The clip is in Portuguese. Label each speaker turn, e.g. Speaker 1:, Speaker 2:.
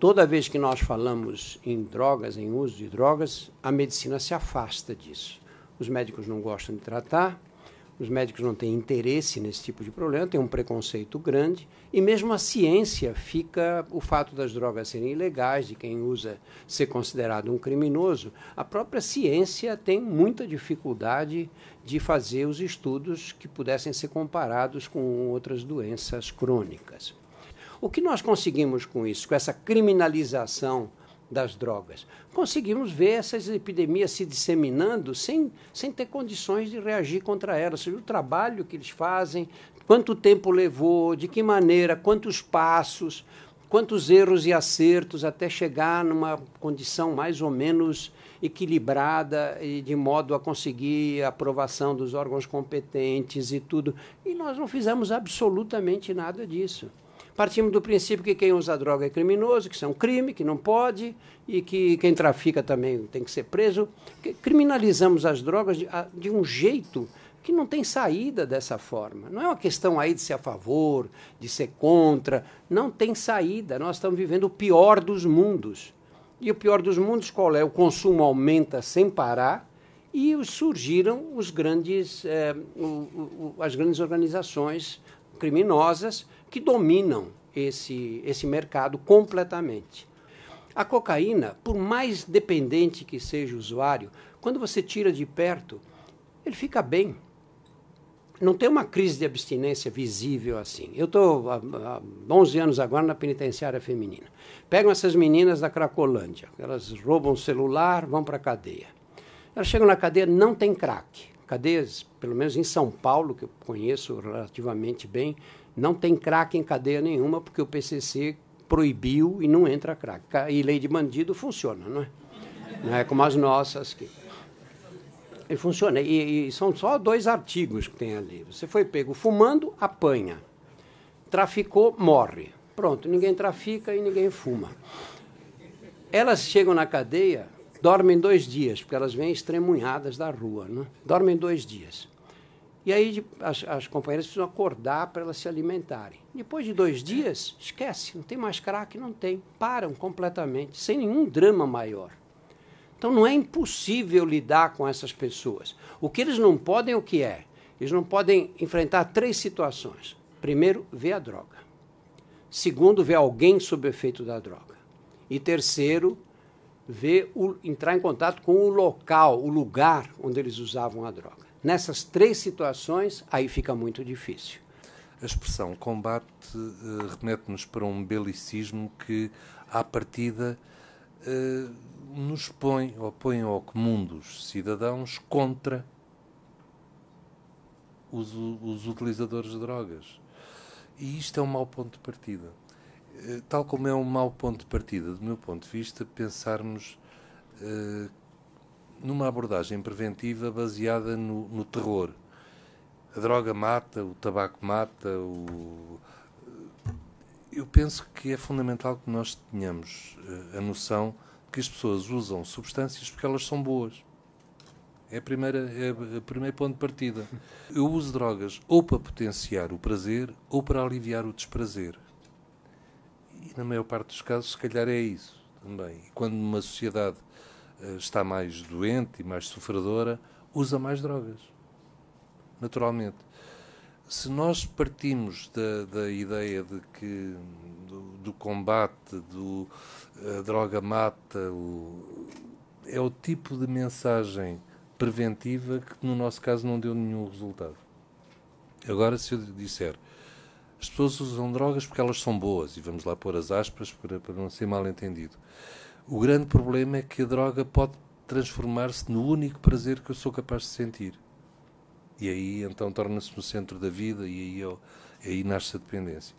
Speaker 1: Toda vez que nós falamos em drogas, em uso de drogas, a medicina se afasta disso. Os médicos não gostam de tratar, os médicos não têm interesse nesse tipo de problema, tem um preconceito grande, e mesmo a ciência fica o fato das drogas serem ilegais, de quem usa ser considerado um criminoso, a própria ciência tem muita dificuldade de fazer os estudos que pudessem ser comparados com outras doenças crônicas. O que nós conseguimos com isso, com essa criminalização das drogas? Conseguimos ver essas epidemias se disseminando sem, sem ter condições de reagir contra elas. O trabalho que eles fazem, quanto tempo levou, de que maneira, quantos passos, quantos erros e acertos até chegar numa condição mais ou menos equilibrada e de modo a conseguir a aprovação dos órgãos competentes e tudo. E nós não fizemos absolutamente nada disso. Partimos do princípio que quem usa droga é criminoso, que isso é um crime, que não pode, e que quem trafica também tem que ser preso. Criminalizamos as drogas de, de um jeito que não tem saída dessa forma. Não é uma questão aí de ser a favor, de ser contra. Não tem saída. Nós estamos vivendo o pior dos mundos. E o pior dos mundos qual é? O consumo aumenta sem parar e surgiram os grandes, eh, o, o, as grandes organizações criminosas que dominam esse, esse mercado completamente. A cocaína, por mais dependente que seja o usuário, quando você tira de perto, ele fica bem. Não tem uma crise de abstinência visível assim. Eu estou há, 11 anos agora na penitenciária feminina. Pegam essas meninas da Cracolândia, elas roubam o celular, vão para a cadeia. Elas chegam na cadeia, não tem crack cadeias, pelo menos em São Paulo, que eu conheço relativamente bem, não tem crack em cadeia nenhuma, porque o PCC proibiu e não entra crack. E lei de bandido funciona, não é? Não é como as nossas que... E funciona. E, e são só dois artigos que tem ali. Você foi pego fumando, apanha. Traficou, morre. Pronto, ninguém trafica e ninguém fuma. Elas chegam na cadeia dormem dois dias, porque elas vêm estremunhadas da rua, né? dormem dois dias. E aí as, as companheiras precisam acordar para elas se alimentarem. Depois de dois dias, esquece, não tem mais craque, não tem. Param completamente, sem nenhum drama maior. Então não é impossível lidar com essas pessoas. O que eles não podem, o que é? Eles não podem enfrentar três situações. Primeiro, ver a droga. Segundo, ver alguém sob efeito da droga. E terceiro, ver o, entrar em contato com o local, o lugar onde eles usavam a droga.
Speaker 2: Nessas três situações, aí fica muito difícil. A expressão combate uh, remete-nos para um belicismo que, à partida, uh, nos põe, ou põe ao comum dos cidadãos contra os, os utilizadores de drogas. E isto é um mau ponto de partida. Eh, tal como é um mau ponto de partida, do meu ponto de vista, pensarmos eh, numa abordagem preventiva baseada no, no, terror. A droga mata, o tabaco mata, o... Eh, eu penso que é fundamental que nós tenhamos a noção que as pessoas usam substâncias porque elas são boas. É, a primeira, é o primeiro ponto de partida. Eu uso drogas ou para potenciar o prazer ou para aliviar o desprazer e na maior parte dos casos, se calhar é isso também. E quando uma sociedade uh, está mais doente e mais sofredora, usa mais drogas. Naturalmente. Se nós partimos da, da ideia de que do, do combate, do a droga mata, o, é o tipo de mensagem preventiva que no nosso caso não deu nenhum resultado. Agora, se eu disser as pessoas usam drogas porque elas são boas, e vamos lá pôr as aspas para, para não ser mal entendido. O grande problema é que a droga pode transformar-se no único prazer que eu sou capaz de sentir. E aí então torna-se no centro da vida e aí, eu, aí nasce a dependência.